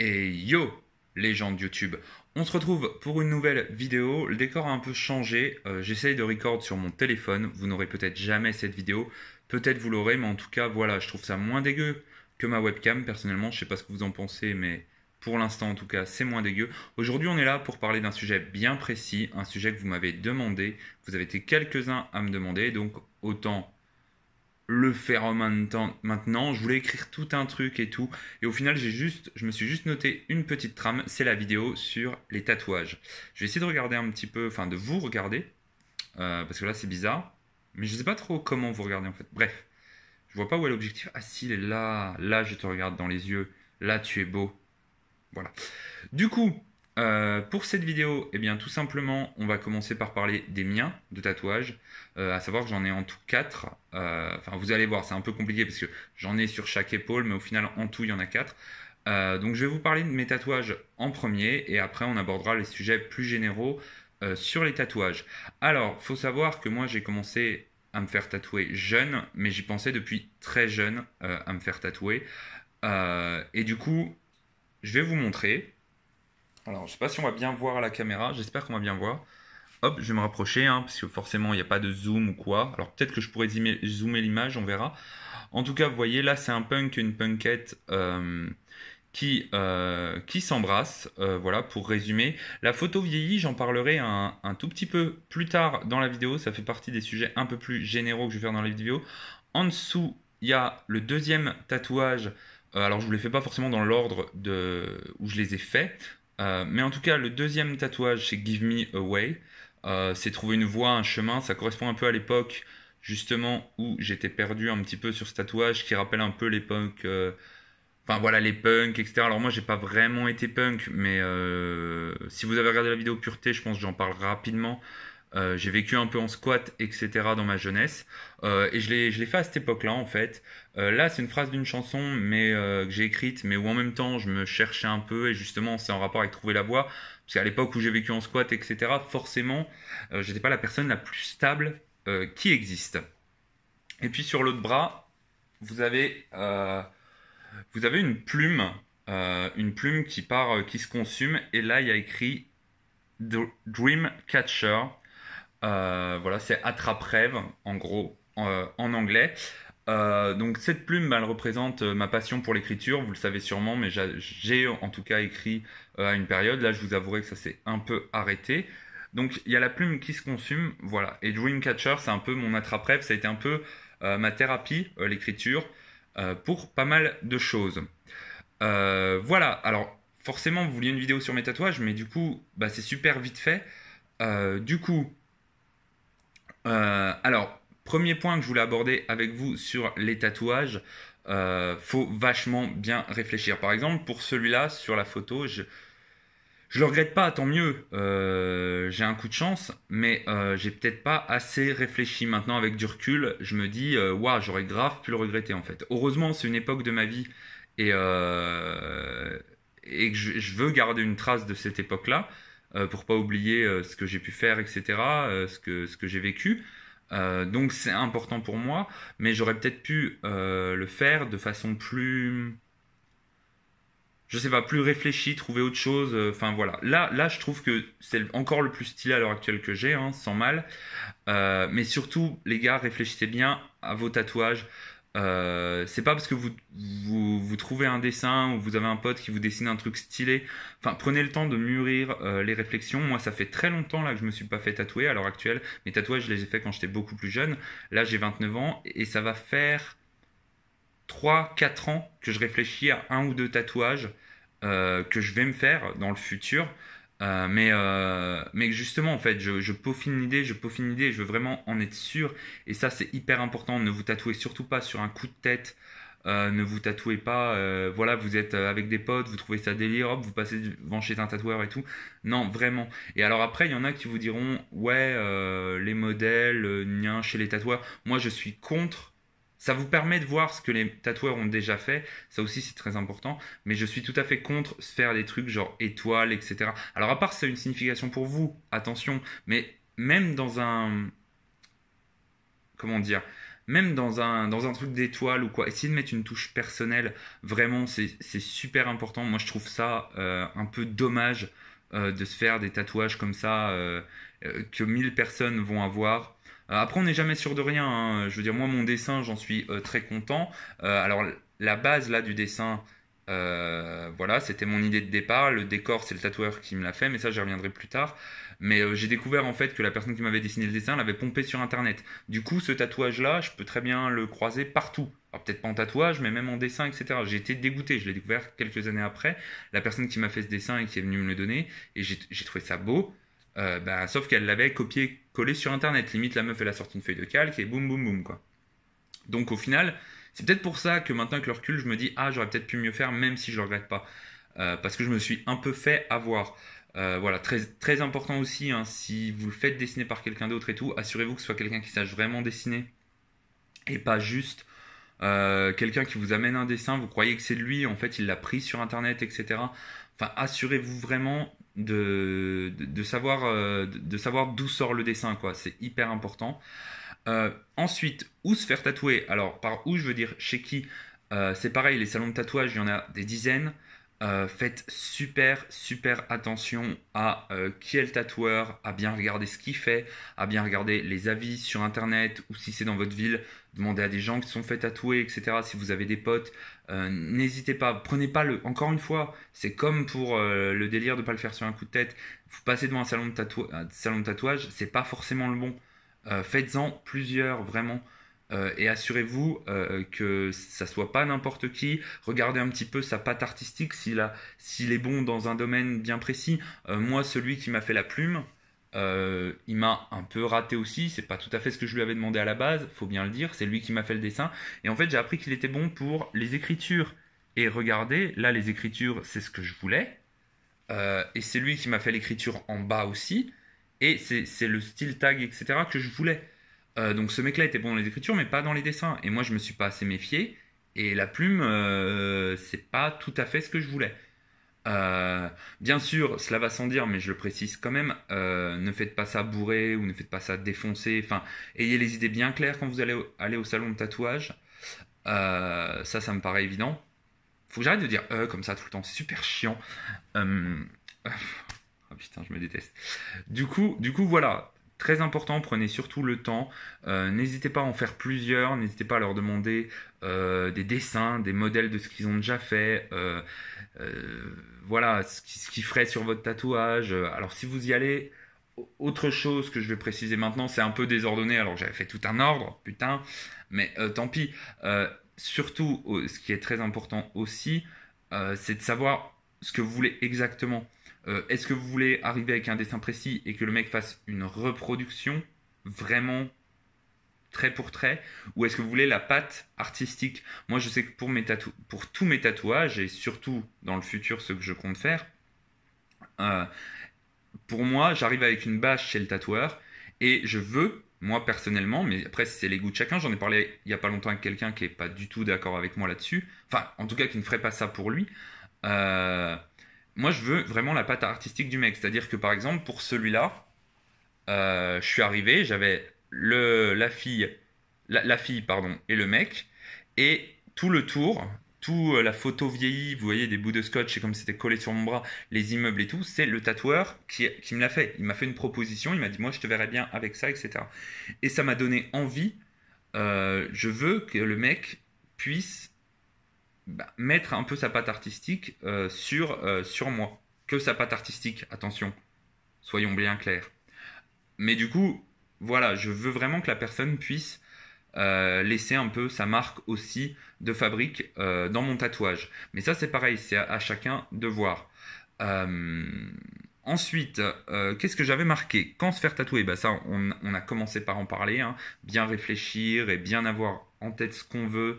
Et yo les gens de YouTube On se retrouve pour une nouvelle vidéo, le décor a un peu changé, euh, j'essaye de record sur mon téléphone, vous n'aurez peut-être jamais cette vidéo, peut-être vous l'aurez, mais en tout cas voilà, je trouve ça moins dégueu que ma webcam, personnellement je sais pas ce que vous en pensez, mais pour l'instant en tout cas c'est moins dégueu. Aujourd'hui on est là pour parler d'un sujet bien précis, un sujet que vous m'avez demandé, vous avez été quelques-uns à me demander, donc autant le faire maintenant. Je voulais écrire tout un truc et tout. Et au final, j'ai juste, je me suis juste noté une petite trame. C'est la vidéo sur les tatouages. Je vais essayer de regarder un petit peu, enfin de vous regarder. Euh, parce que là, c'est bizarre. Mais je ne sais pas trop comment vous regardez en fait. Bref, je vois pas où est l'objectif. Ah si, est là. Là, je te regarde dans les yeux. Là, tu es beau. Voilà. Du coup, euh, pour cette vidéo, eh bien, tout simplement, on va commencer par parler des miens de tatouages. Euh, à savoir que j'en ai en tout 4. Euh, vous allez voir, c'est un peu compliqué parce que j'en ai sur chaque épaule, mais au final, en tout, il y en a 4. donc, je vais vous parler de mes tatouages en premier et après, on abordera les sujets plus généraux sur les tatouages. Alors, faut savoir que moi, j'ai commencé à me faire tatouer jeune, mais j'y pensais depuis très jeune à me faire tatouer. et du coup, je vais vous montrer alors, je sais pas si on va bien voir à la caméra. J'espère qu'on va bien voir. Hop, je vais me rapprocher, hein, parce que forcément, il n'y a pas de zoom ou quoi. Alors, peut-être que je pourrais zoomer l'image, on verra. En tout cas, vous voyez, là, c'est un punk, une punkette euh, qui, euh, qui s'embrasse. Euh, voilà, pour résumer. La photo vieillie, j'en parlerai un, tout petit peu plus tard dans la vidéo. Ça fait partie des sujets un peu plus généraux que je vais faire dans la vidéo. En dessous, il y a le deuxième tatouage. alors, je ne vous les fais pas forcément dans l'ordre de... où je les ai faits. Euh, mais en tout cas, le deuxième tatouage, c'est Give Me Away. Euh, c'est trouver une voie, un chemin. Ça correspond un peu à l'époque, justement, où j'étais perdu un petit peu sur ce tatouage qui rappelle un peu l'époque. Euh, enfin voilà, les punks, etc. Alors moi, j'ai pas vraiment été punk, mais euh, si vous avez regardé la vidéo Pureté, je pense que j'en parle rapidement. Euh, j'ai vécu un peu en squat, etc. dans ma jeunesse. Euh, et je l'ai fait à cette époque-là, en fait. Euh, là, c'est une phrase d'une chanson mais, que j'ai écrite, mais où en même temps, je me cherchais un peu. Et justement, c'est en rapport avec trouver la voie. Parce qu'à l'époque où j'ai vécu en squat, etc., forcément, j'étais pas la personne la plus stable qui existe. Et puis sur l'autre bras, vous avez, vous avez une plume. une plume qui part, qui se consume, et là il y a écrit Dream Catcher. Euh, voilà, c'est Attrape Rêve, en gros, en euh, anglais. Euh, donc cette plume, bah, elle représente ma passion pour l'écriture, vous le savez sûrement, mais j'ai en tout cas écrit à une période. Là, je vous avouerai que ça s'est un peu arrêté. Donc il y a la plume qui se consume, voilà. Et Dreamcatcher, c'est un peu mon attrape-rêve, ça a été un peu ma thérapie, l'écriture, pour pas mal de choses. voilà, alors forcément, vous vouliez une vidéo sur mes tatouages, mais du coup, bah, c'est super vite fait. du coup, euh, alors, premier point que je voulais aborder avec vous sur les tatouages, il euh, faut vachement bien réfléchir. Par exemple, pour celui-là, sur la photo, je, ne le regrette pas, tant mieux. Euh, j'ai un coup de chance, mais je j'ai peut-être pas assez réfléchi. Maintenant, avec du recul, je me dis, waouh, j'aurais grave pu le regretter en fait. Heureusement, c'est une époque de ma vie et, et je, veux garder une trace de cette époque-là. Euh, pour pas oublier euh, ce que j'ai pu faire, etc., euh, ce que, ce que j'ai vécu. donc c'est important pour moi, mais j'aurais peut-être pu le faire de façon plus, je sais pas, plus réfléchie, trouver autre chose. Enfin voilà. Là, là, je trouve que c'est encore le plus stylé à l'heure actuelle que j'ai, hein, sans mal. mais surtout, les gars, réfléchissez bien à vos tatouages. Euh, c'est pas parce que vous, vous, trouvez un dessin ou vous avez un pote qui vous dessine un truc stylé. Enfin, prenez le temps de mûrir euh, les réflexions. Moi, ça fait très longtemps là que je me suis pas fait tatouer. À l'heure actuelle, mes tatouages, je les ai faits quand j'étais beaucoup plus jeune. Là, j'ai 29 ans et ça va faire 3-4 ans que je réfléchis à un ou deux tatouages euh, que je vais me faire dans le futur. Euh, mais, euh, mais justement, en fait, je, je peaufine l'idée, je peaufine l'idée, je veux vraiment en être sûr. Et ça, c'est hyper important. Ne vous tatouez surtout pas sur un coup de tête. Euh, ne vous tatouez pas, voilà, vous êtes avec des potes, vous trouvez ça délire, hop, vous passez devant chez un tatoueur et tout. Non, vraiment. Et alors après, il y en a qui vous diront, ouais, les modèles, nien, chez les tatoueurs. Moi, je suis contre ça vous permet de voir ce que les tatoueurs ont déjà fait. Ça aussi, c'est très important. Mais je suis tout à fait contre se faire des trucs genre étoiles, etc. Alors, à part ça a une signification pour vous, attention. Mais même dans un. Comment dire Même dans un, dans un truc d'étoile ou quoi, essayer de mettre une touche personnelle. Vraiment, c'est super important. Moi, je trouve ça euh, un peu dommage euh, de se faire des tatouages comme ça euh, que 1000 personnes vont avoir euh, après, on n'est jamais sûr de rien. Hein. Je veux dire, moi, mon dessin, j'en suis euh, très content. Euh, alors, la base là du dessin, voilà, c'était mon idée de départ. Le décor, c'est le tatoueur qui me l'a fait, mais ça, j'y reviendrai plus tard. Mais j'ai découvert en fait que la personne qui m'avait dessiné le dessin l'avait pompé sur internet. Du coup, ce tatouage-là, je peux très bien le croiser partout. Alors peut-être pas en tatouage, mais même en dessin, etc. J'ai été dégoûté. Je l'ai découvert quelques années après. La personne qui m'a fait ce dessin et qui est venue me le donner, et j'ai trouvé ça beau. Bah, sauf qu'elle l'avait copié collé sur Internet. Limite, la meuf, elle a sorti une feuille de calque et boum, boum, boum, quoi. Donc au final, c'est peut-être pour ça que maintenant, que le recul, je me dis, ah, j'aurais peut-être pu mieux faire, même si je le regrette pas. Euh, parce que je me suis un peu fait avoir. Euh, voilà, très, très important aussi, hein, si vous le faites dessiner par quelqu'un d'autre et tout, assurez-vous que ce soit quelqu'un qui sache vraiment dessiner et pas juste euh, quelqu'un qui vous amène un dessin, vous croyez que c'est lui, en fait il l'a pris sur internet, etc. Enfin, assurez-vous vraiment euh, de, de, savoir, d'où sort le dessin, quoi. C'est hyper important. Euh, ensuite, où se faire tatouer Alors, par où je veux dire, chez qui euh, C'est pareil, les salons de tatouage, il y en a des dizaines. Euh, faites super super attention à euh, qui est le tatoueur, à bien regarder ce qu'il fait, à bien regarder les avis sur internet ou si c'est dans votre ville, demandez à des gens qui sont faits tatouer, etc. Si vous avez des potes, euh, n'hésitez pas, prenez pas le. Encore une fois, c'est comme pour le délire de ne pas le faire sur un coup de tête. Vous passez devant un salon de, tatouage, un salon de tatouage, c'est pas forcément le bon. Faites-en plusieurs vraiment. Euh, et assurez-vous euh, que ça soit pas n'importe qui. Regardez un petit peu sa patte artistique, s'il a, s'il est bon dans un domaine bien précis. Euh, moi, celui qui m'a fait la plume, il m'a un peu raté aussi, c'est pas tout à fait ce que je lui avais demandé à la base, faut bien le dire, c'est lui qui m'a fait le dessin. Et en fait, j'ai appris qu'il était bon pour les écritures. Et regardez, là, les écritures, c'est ce que je voulais. et c'est lui qui m'a fait l'écriture en bas aussi. Et c'est le style tag, etc., que je voulais. Euh, donc ce mec-là était bon dans les écritures, mais pas dans les dessins. Et moi, je me suis pas assez méfié. Et la plume, euh, c'est pas tout à fait ce que je voulais. Euh, bien sûr, cela va sans dire, mais je le précise quand même, ne faites pas ça bourrer ou ne faites pas ça défoncer Enfin, ayez les idées bien claires quand vous allez au, aller au salon de tatouage. ça, ça me paraît évident. Faut que j'arrête de dire comme ça tout le temps, c'est super chiant. oh, putain, je me déteste. Du coup, du coup voilà très important, prenez surtout le temps. Euh, n'hésitez pas à en faire plusieurs, n'hésitez pas à leur demander euh, des dessins, des modèles de ce qu'ils ont déjà fait, euh, voilà, ce qu'ils qui feraient sur votre tatouage. Alors si vous y allez, autre chose que je vais préciser maintenant, c'est un peu désordonné, alors j'avais fait tout un ordre, putain, mais tant pis. surtout, ce qui est très important aussi, c'est de savoir ce que vous voulez exactement. Euh, est-ce que vous voulez arriver avec un dessin précis et que le mec fasse une reproduction vraiment trait pour trait ou est-ce que vous voulez la patte artistique Moi, je sais que pour, mes tous mes tatouages et surtout dans le futur ce que je compte faire, euh, pour moi, j'arrive avec une bâche chez le tatoueur et je veux, moi personnellement, mais après c'est les goûts de chacun, j'en ai parlé il n'y a pas longtemps avec quelqu'un qui n'est pas du tout d'accord avec moi là-dessus, enfin en tout cas qui ne ferait pas ça pour lui. Euh, moi, je veux vraiment la patte artistique du mec. C'est-à-dire que, par exemple, pour celui-là, euh, je suis arrivé, j'avais la fille, la, fille, pardon, et le mec, et tout le tour, tout euh, la photo vieillie, vous voyez des bouts de scotch, c'est comme si c'était collé sur mon bras, les immeubles et tout, c'est le tatoueur qui, me l'a fait. Il m'a fait une proposition, il m'a dit, moi, je te verrais bien avec ça, etc. Et ça m'a donné envie. Euh, je veux que le mec puisse bah, mettre un peu sa patte artistique euh, sur, euh, sur moi. Que sa patte artistique, attention, soyons bien clairs. Mais du coup, voilà, je veux vraiment que la personne puisse euh, laisser un peu sa marque aussi de fabrique dans mon tatouage. Mais ça, c'est pareil, c'est à, chacun de voir. Ensuite, qu'est-ce que j'avais marqué Quand se faire tatouer bah Ça, on, a commencé par en parler. Hein. Bien réfléchir et bien avoir en tête ce qu'on veut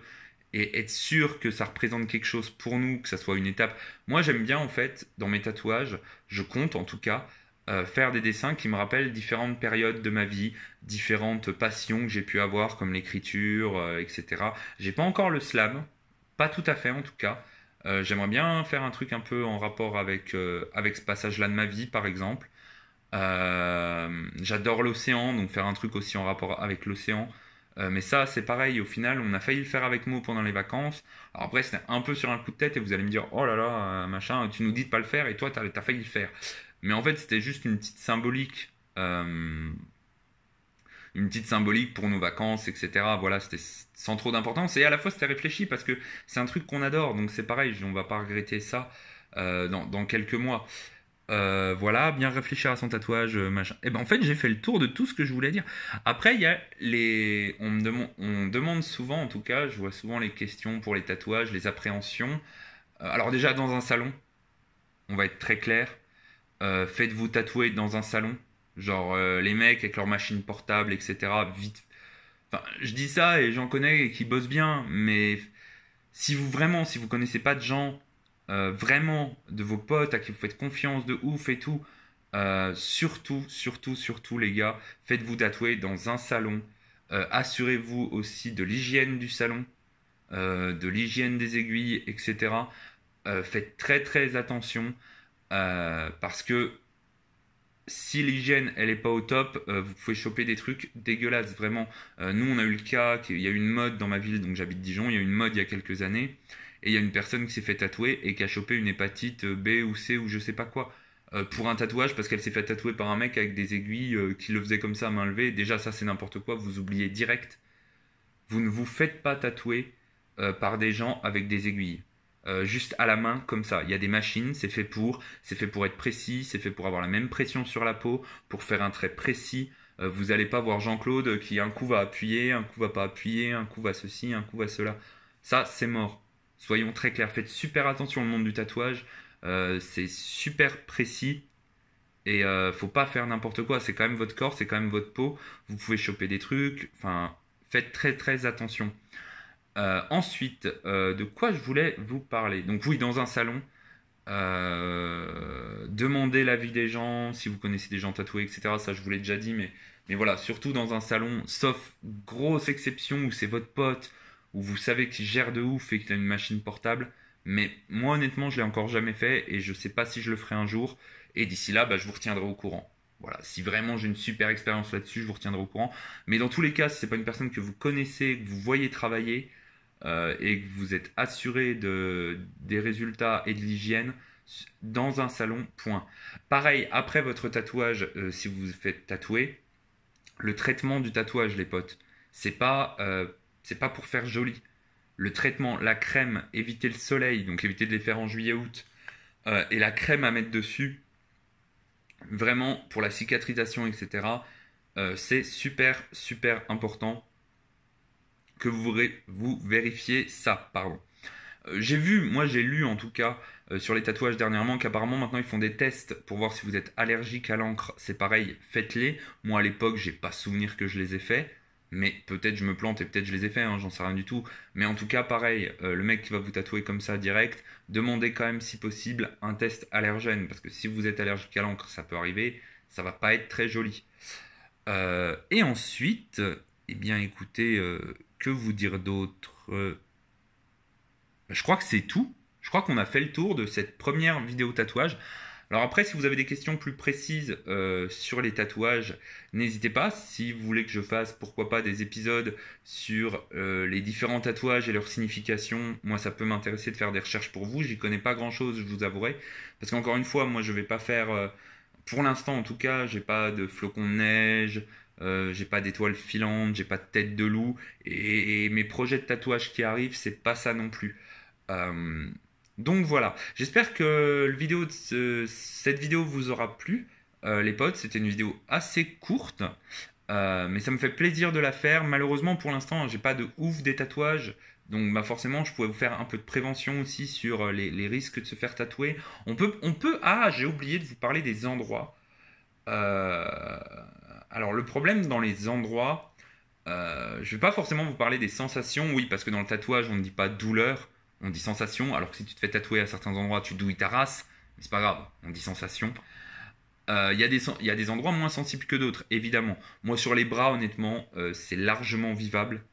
et être sûr que ça représente quelque chose pour nous, que ça soit une étape. Moi, j'aime bien, en fait, dans mes tatouages, je compte en tout cas, euh, faire des dessins qui me rappellent différentes périodes de ma vie, différentes passions que j'ai pu avoir, comme l'écriture, euh, etc. J'ai pas encore le slam, pas tout à fait en tout cas. Euh, j'aimerais bien faire un truc un peu en rapport avec, avec ce passage-là de ma vie, par exemple. J'adore l'océan, donc faire un truc aussi en rapport avec l'océan. Euh, mais ça, c'est pareil. Au final, on a failli le faire avec Mo pendant les vacances. Alors après, c'était un peu sur un coup de tête et vous allez me dire, oh là là, euh, machin, tu nous dis de pas le faire et toi, tu as failli le faire. Mais en fait, c'était juste une petite symbolique. Euh, une petite symbolique pour nos vacances, etc. Voilà, c'était sans trop d'importance. Et à la fois, c'était réfléchi parce que c'est un truc qu'on adore. Donc c'est pareil, on va pas regretter ça dans, quelques mois. Euh, voilà, bien réfléchir à son tatouage, euh, machin. Et eh ben en fait, j'ai fait le tour de tout ce que je voulais dire. Après, il y a les. On me, demande, souvent, en tout cas, je vois souvent les questions pour les tatouages, les appréhensions. Euh, alors, déjà, dans un salon, on va être très clair. faites-vous tatouer dans un salon. Genre, les mecs avec leur machine portable, etc. Vite. je dis ça et j'en connais qui bossent bien, mais si vous vraiment, si vous connaissez pas de gens euh, vraiment de vos potes à qui vous faites confiance de ouf et tout, euh, surtout, surtout, surtout les gars, faites-vous tatouer dans un salon. Euh, assurez-vous aussi de l'hygiène du salon, de l'hygiène des aiguilles, etc. faites très très attention parce que si l'hygiène elle est pas au top, vous pouvez choper des trucs dégueulasses vraiment. nous on a eu le cas, qu'il y a eu une mode dans ma ville, donc j'habite Dijon, il y a une mode il y a quelques années et il y a une personne qui s'est fait tatouer et qui a chopé une hépatite euh, B ou C ou je sais pas quoi euh, pour un tatouage parce qu'elle s'est fait tatouer par un mec avec des aiguilles euh, qui le faisait comme ça à main levée. Déjà, ça c'est n'importe quoi, vous oubliez direct. Vous ne vous faites pas tatouer par des gens avec des aiguilles. juste à la main, comme ça. Il y a des machines, c'est fait pour, c'est fait pour être précis, c'est fait pour avoir la même pression sur la peau, pour faire un trait précis. vous n'allez pas voir Jean-Claude qui un coup va appuyer, un coup va pas appuyer, un coup va ceci, un coup va cela. Ça, c'est mort. Soyons très clairs, faites super attention au monde du tatouage. Euh, c'est super précis. Et ne euh, faut pas faire n'importe quoi. C'est quand même votre corps, c'est quand même votre peau. Vous pouvez choper des trucs. Enfin, faites très très attention. Euh, ensuite, de quoi je voulais vous parler Donc oui, dans un salon, demandez l'avis des gens. Si vous connaissez des gens tatoués, etc. Ça, je vous l'ai déjà dit, mais mais voilà, surtout dans un salon, sauf grosse exception où c'est votre pote où vous savez qu'il gère de ouf et qu'il a une machine portable. Mais moi, honnêtement, je l'ai encore jamais fait et je ne sais pas si je le ferai un jour. Et d'ici là, bah, je vous retiendrai au courant. Voilà, si vraiment j'ai une super expérience là-dessus, je vous retiendrai au courant. Mais dans tous les cas, si n'est pas une personne que vous connaissez, que vous voyez travailler euh, et que vous êtes assuré de, des résultats et de l'hygiène, dans un salon, point. Pareil, après votre tatouage, euh, si vous vous faites tatouer, le traitement du tatouage, les potes, c'est pas euh, c'est pas pour faire joli. Le traitement, la crème, éviter le soleil, donc éviter de les faire en juillet-août, euh, et la crème à mettre dessus, vraiment pour la cicatrisation, etc., euh, c'est super, super important que vous, vous vérifiez ça. Pardon. Euh, j'ai vu, moi j'ai lu en tout cas sur les tatouages dernièrement qu'apparemment maintenant ils font des tests pour voir si vous êtes allergique à l'encre. C'est pareil, faites-les. Moi à l'époque, j'ai pas souvenir que je les ai faits mais peut-être je me plante et peut-être je les ai fait, hein, j'en sais rien du tout. Mais en tout cas, pareil, euh, le mec qui va vous tatouer comme ça direct, demandez quand même si possible un test allergène, parce que si vous êtes allergique à l'encre, ça peut arriver, ça va pas être très joli. Euh, et ensuite, eh bien écoutez, euh, que vous dire d'autre Je crois que c'est tout. Je crois qu'on a fait le tour de cette première vidéo tatouage. Alors après, si vous avez des questions plus précises euh, sur les tatouages, n'hésitez pas. Si vous voulez que je fasse, pourquoi pas, des épisodes sur euh, les différents tatouages et leurs significations, moi ça peut m'intéresser de faire des recherches pour vous. J'y connais pas grand-chose, je vous avouerai. Parce qu'encore une fois, moi je vais pas faire... Euh, pour l'instant en tout cas, j'ai pas de flocons de neige, euh, j'ai pas d'étoiles filantes, j'ai pas de tête de loup, et, mes projets de tatouage qui arrivent, c'est pas ça non plus. Euh, donc voilà, j'espère que cette vidéo vous aura plu. Euh, les potes, c'était une vidéo assez courte, euh, mais ça me fait plaisir de la faire. Malheureusement, pour l'instant, j'ai pas de ouf des tatouages. Donc bah forcément, je pouvais vous faire un peu de prévention aussi sur euh, les, risques de se faire tatouer. On peut, on peut ah, j'ai oublié de vous parler des endroits. alors le problème dans les endroits, je vais pas forcément vous parler des sensations, oui, parce que dans le tatouage, on ne dit pas douleur, on dit sensation, alors que si tu te fais tatouer à certains endroits, tu douilles ta race, mais c'est pas grave, on dit sensation. Il euh, y, a des endroits moins sensibles que d'autres, évidemment. Moi, sur les bras, honnêtement, euh, c'est largement vivable.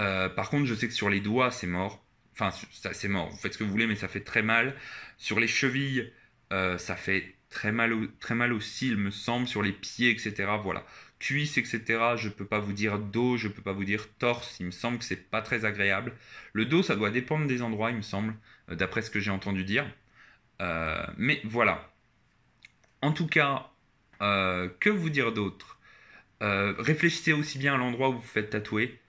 Euh, par contre, je sais que sur les doigts, c'est mort. Enfin, c'est mort. Vous faites ce que vous voulez, mais ça fait très mal. Sur les chevilles, ça fait très mal, très mal aussi, il me semble. Sur les pieds, etc. Voilà cuisse etc. Je ne peux pas vous dire dos, je ne peux pas vous dire torse. Il me semble que c'est pas très agréable. Le dos, ça doit dépendre des endroits, il me semble, euh, d'après ce que j'ai entendu dire. Euh, mais voilà. En tout cas, euh, que vous dire d'autre Réfléchissez aussi bien à l'endroit où vous vous faites tatouer.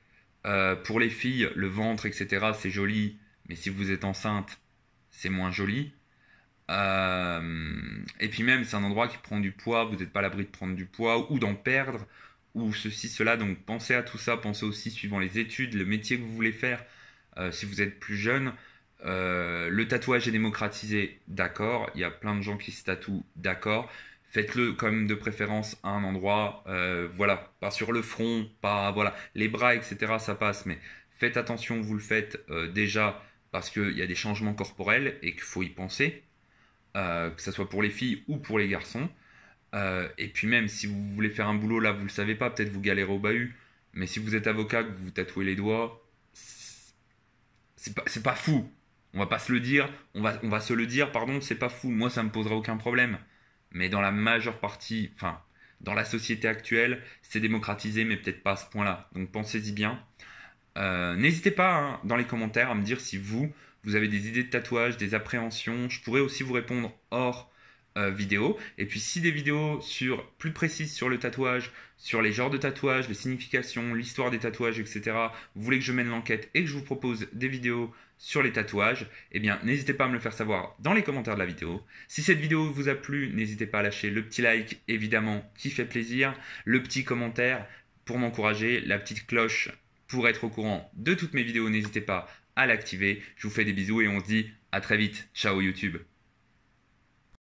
pour les filles, le ventre, etc., c'est joli. Mais si vous êtes enceinte, c'est moins joli. Euh, et puis même, c'est un endroit qui prend du poids, vous n'êtes pas à l'abri de prendre du poids ou d'en perdre, ou ceci, cela. Donc pensez à tout ça, pensez aussi suivant les études, le métier que vous voulez faire, euh, si vous êtes plus jeune. Euh, le tatouage est démocratisé, d'accord. Il y a plein de gens qui se tatouent, d'accord. Faites-le quand même de préférence à un endroit, voilà, pas sur le front, pas voilà, les bras, etc. Ça passe, mais faites attention, vous le faites déjà parce qu'il y a des changements corporels et qu'il faut y penser. Euh, que ce soit pour les filles ou pour les garçons. Euh, et puis même, si vous voulez faire un boulot là, vous le savez pas, peut-être vous galérez au bahut, mais si vous êtes avocat, que vous vous tatouez les doigts, c'est pas, pas fou. On va pas se le dire, on va, on va se le dire, pardon, c'est pas fou. Moi, ça me poserait aucun problème. Mais dans la majeure partie, enfin, dans la société actuelle, c'est démocratisé, mais peut-être pas à ce point-là. Donc pensez-y bien. Euh, n'hésitez pas hein, dans les commentaires à me dire si vous, vous avez des idées de tatouage, des appréhensions, je pourrais aussi vous répondre hors euh, vidéo. Et puis si des vidéos sur, plus précises sur le tatouage, sur les genres de tatouages, les significations, l'histoire des tatouages, etc., vous voulez que je mène l'enquête et que je vous propose des vidéos sur les tatouages, eh bien n'hésitez pas à me le faire savoir dans les commentaires de la vidéo. Si cette vidéo vous a plu, n'hésitez pas à lâcher le petit like, évidemment, qui fait plaisir, le petit commentaire pour m'encourager, la petite cloche pour être au courant de toutes mes vidéos, n'hésitez pas à l'activer. Je vous fais des bisous et on se dit à très vite. Ciao YouTube.